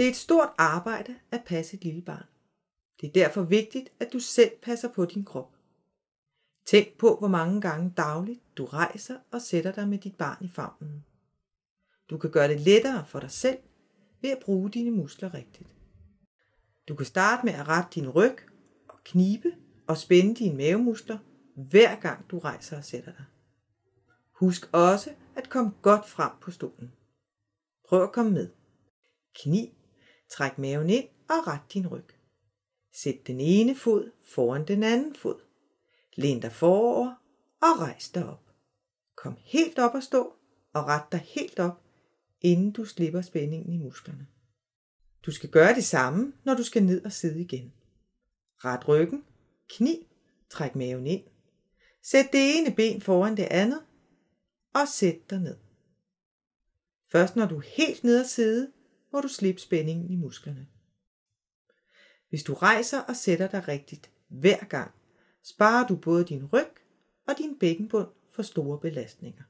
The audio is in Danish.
Det er et stort arbejde at passe et lille barn. Det er derfor vigtigt, at du selv passer på din krop. Tænk på, hvor mange gange dagligt du rejser og sætter dig med dit barn i favnen. Du kan gøre det lettere for dig selv ved at bruge dine muskler rigtigt. Du kan starte med at rette din ryg og knibe og spænde dine mavemuskler, hver gang du rejser og sætter dig. Husk også at komme godt frem på stolen. Prøv at komme med. Knib Træk maven ind og ret din ryg. Sæt den ene fod foran den anden fod. Læn dig forover og rejs dig op. Kom helt op og stå og ret dig helt op, inden du slipper spændingen i musklerne. Du skal gøre det samme, når du skal ned og sidde igen. Ret ryggen, kni, træk maven ind. Sæt det ene ben foran det andet, og sæt dig ned. Først når du er helt ned at sidde, må du slippe spændingen i musklerne. Hvis du rejser og sætter dig rigtigt hver gang, sparer du både din ryg og din bækkenbund for store belastninger.